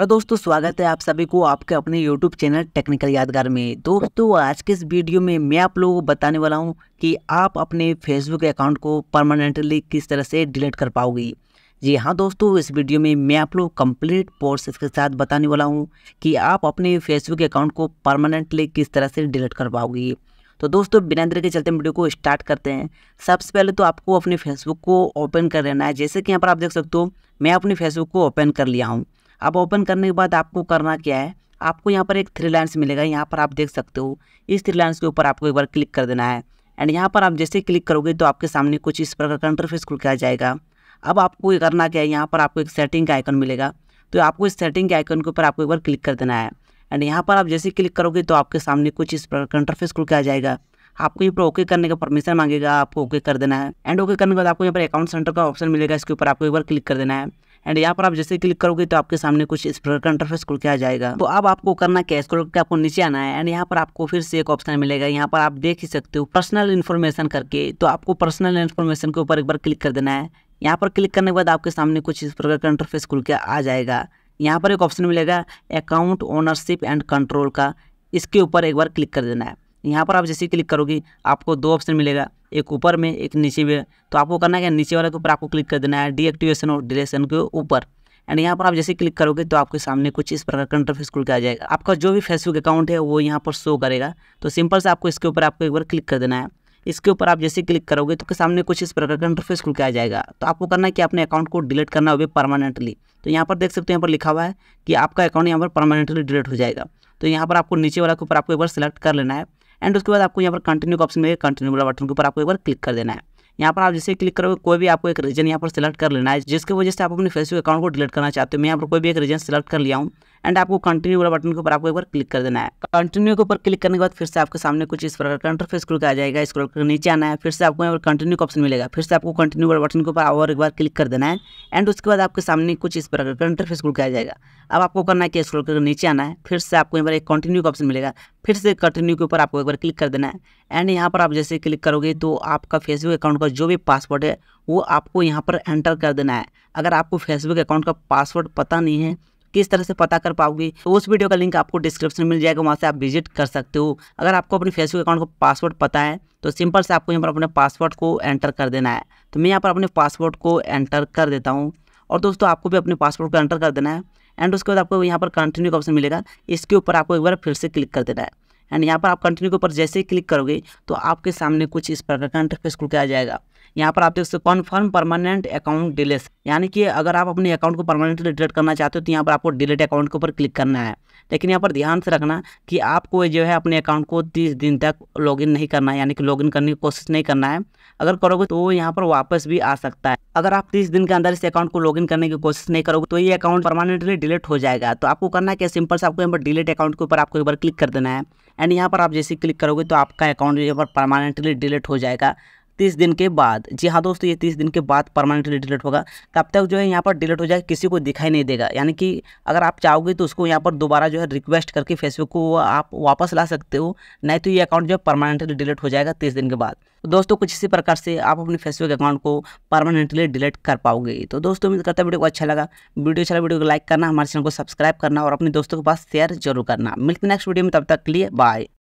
hello दोस्तों स्वागत है आप सभी को आपके अपने YouTube चैनल टेक्निकल यादगार में दोस्तों आज के इस वीडियो में मैं आप लोगों को बताने वाला हूं कि आप अपने फेसबुक अकाउंट को परमानेंटली किस तरह से डिलीट कर पाओगी जी हाँ दोस्तों इस वीडियो में मैं आप लोग कंप्लीट प्रोसेस के साथ बताने वाला हूँ कि आप अपने फेसबुक अकाउंट को परमानेंटली किस तरह से डिलीट कर पाओगी तो दोस्तों बिना देर के चलते वीडियो को स्टार्ट करते हैं सबसे पहले तो आपको अपने फेसबुक को ओपन कर लेना है जैसे कि यहाँ पर आप देख सकते हो मैं अपने फेसबुक को ओपन कर लिया हूँ अब ओपन करने के बाद आपको करना क्या है आपको यहाँ पर एक थ्री लाइन्स मिलेगा यहाँ पर आप देख सकते हो इस थ्री लाइन्स के ऊपर आपको एक बार क्लिक कर देना है एंड यहाँ पर आप जैसे क्लिक करोगे तो आपके सामने कुछ इस प्रकार का इंटरफेस खुल के आ जाएगा अब आपको ये करना क्या है यहाँ पर आपको एक सेटिंग का आइकन मिलेगा तो आपको इस सेटिंग के आइकन के ऊपर आपको एक बार क्लिक कर देना है एंड यहाँ पर आप जैसे क्लिक करोगे तो आपके सामने कुछ इस प्रकार का इंटरफेस खुल के आ जाएगा आपको यहाँ पर ओके करने का परमिशन मांगेगा आपको ओके कर देना है एंड ओके करने के बाद आपको यहाँ पर अकाउंट सेंटर का ऑप्शन मिलेगा इसके ऊपर आपको एक बार क्लिक कर देना है एंड यहाँ पर आप जैसे क्लिक करोगे तो आपके सामने कुछ इस प्रकार का इंटरफेस खुल के आ जाएगा तो अब आपको करना क्या स्क्रोल करके आपको नीचे आना है एंड यहाँ पर आपको फिर से एक ऑप्शन मिलेगा यहाँ पर आप देख ही सकते हो पर्सनल इन्फॉर्मेशन करके तो आपको पर्सनल इन्फॉर्मेशन के ऊपर एक बार क्लिक कर देना है यहाँ पर क्लिक करने के बाद आपके सामने कुछ इस प्रकार का इंटरफेस खुल के आ जाएगा यहाँ पर एक ऑप्शन मिलेगा अकाउंट ओनरशिप एंड कंट्रोल का इसके ऊपर एक बार क्लिक कर देना है यहाँ पर आप जैसे क्लिक करोगे आपको दो ऑप्शन मिलेगा एक ऊपर में एक नीचे में तो आपको करना क्या नीचे वाले के ऊपर आपको क्लिक कर देना है डीएक्टिवेशन और डिलेशन के ऊपर एंड यहाँ पर आप जैसे क्लिक करोगे तो आपके सामने कुछ इस प्रकार का इंटरफेस खुल के आ जाएगा आपका जो भी फेसबुक अकाउंट है वो यहाँ पर शो करेगा तो सिंपल से आपको इसके ऊपर आपको एक बार क्लिक कर देना है इसके ऊपर आप जैसे क्लिक करोगे तो के सामने कुछ इस प्रकार का इंटरफेस खुल के आ जाएगा तो आपको करना है कि अपने अकाउंट को डिलीट करना होगा परमानेंटली तो यहाँ पर देख सकते हैं यहाँ पर लिखा हुआ है कि आपका अकाउंट यहाँ पर परमानेंटली डिलीट हो जाएगा तो यहाँ पर आपको नीचे वाला के ऊपर आपको एक बार सेलेक्ट कर लेना है एंड उसके बाद आपको यहाँ पर कंटिन्यू का ऑप्शन मिलेगा कंटिन्यू वाला बटन के ऊपर आपको एक बार क्लिक कर देना है यहाँ पर आप जैसे क्लिक करोगे कोई भी आपको एक रीजन यहाँ पर सिलेक्ट कर लेना है जिसके वजह से आप अपने फेसबुक अकाउंट को डिलीट करना चाहते हो मैं यहाँ पर कोई भी एक रीजन सिलेक्ट कर लिया हूँ एंड आपको कंटिन्यू वाला बटन के ऊपर आपको एक बार क्लिक कर देना है कंटिन्यू के ऊपर क्लिक करने के बाद फिर से आपके सामने कुछ इस प्रकार का फिर स्क्रोल आ जाएगा स्क्रोल कर नीचे आना है फिर से आपको यहाँ पर कंटिन्यू का ऑप्शन मिलेगा फिर से आपको कंटिन्यू वाला बटन के ऊपर और एक बार क्लिक कर देना है एंड उसके बाद आपके सामने कुछ इस प्रकार कंटर फिर स्क्रोल आ जाएगा अब आपको करना है कि स्क्रोल कर नीचे आना है फिर से आपको यहाँ पर एक कंटिन्यू का ऑप्शन मिलेगा फिर से कंटिन्यू के ऊपर आपको एक बार क्लिक कर देना है एंड यहाँ पर आप जैसे क्लिक करोगे तो आपका फेसबुक अकाउंट का जो भी पासवर्ड है वो आपको यहाँ पर एंटर कर देना है अगर आपको फेसबुक अकाउंट का पासवर्ड पता नहीं है किस तरह से पता कर पाओगे तो उस वीडियो का लिंक आपको डिस्क्रिप्शन में मिल जाएगा वहाँ से आप विजिट कर सकते हो अगर आपको अपने फेसबुक अकाउंट का पासवर्ड पता है तो सिंपल से आपको यहाँ पर अपने पासवर्ड को एंटर कर देना है तो मैं यहाँ पर अपने पासवर्ड को एंटर कर देता हूँ और दोस्तों आपको भी अपने पासवर्ड को एंटर कर देना है एंड उसके बाद आपको यहाँ पर कंटिन्यू का ऑप्शन मिलेगा इसके ऊपर आपको एक बार फिर से क्लिक कर देना है एंड यहाँ पर आप कंटिन्यू के ऊपर जैसे ही क्लिक करोगे तो आपके सामने कुछ इस प्रकार का इंटरफेस खुल के आ जाएगा यहाँ पर आप देख सकते हो कन्फर्म परमानेंट अकाउंट डिलेस यानी कि अगर आप अपने अकाउंट को परमानेंटली डिलीट करना चाहते हो तो यहाँ पर आपको डिलीट अकाउंट के ऊपर क्लिक करना है लेकिन यहाँ पर ध्यान से रखना कि आपको जो है अपने अकाउंट को तीस दिन तक लॉगिन नहीं करना है यानी कि लॉगिन करने की कोशिश नहीं करना है अगर करोगे तो यहाँ पर वापस भी आ सकता है अगर आप तीस दिन के अंदर इस अकाउंट को लॉगिन करने की कोशिश नहीं करोगे तो ये अकाउंट परमानेंटली डिलीट हो जाएगा तो आपको करना है क्या सिंपल से आपको यहाँ पर डिलीट अकाउंट के ऊपर आपको एक बार क्लिक कर देना है एंड यहाँ पर आप जैसे क्लिक करोगे तो आपका अकाउंट यहाँ पर परमानेंटली डिलीट हो जाएगा तीस दिन के बाद जी हाँ दोस्तों ये तीस दिन के बाद परमानेंटली डिलीट होगा तब तक जो है यहाँ पर डिलीट हो जाएगा किसी को दिखाई नहीं देगा यानी कि अगर आप चाहोगे तो उसको यहाँ पर दोबारा जो है रिक्वेस्ट करके फेसबुक को आप वापस ला सकते हो नहीं तो ये अकाउंट जो है परमानेंटली डिलीट हो जाएगा तीस दिन के बाद तो दोस्तों कुछ इसी प्रकार से आप अपने फेसबुक अकाउंट को परमानेंटली डिलीट कर पाओगे तो दोस्तों उम्मीद करता है वीडियो को अच्छा लगा वीडियो अच्छा वीडियो को लाइक करना हमारे चैनल को सब्सक्राइब करना और अपने दोस्तों के पास शेयर जरूर करना मिलते नेक्स्ट वीडियो में तब तक के लिए बाय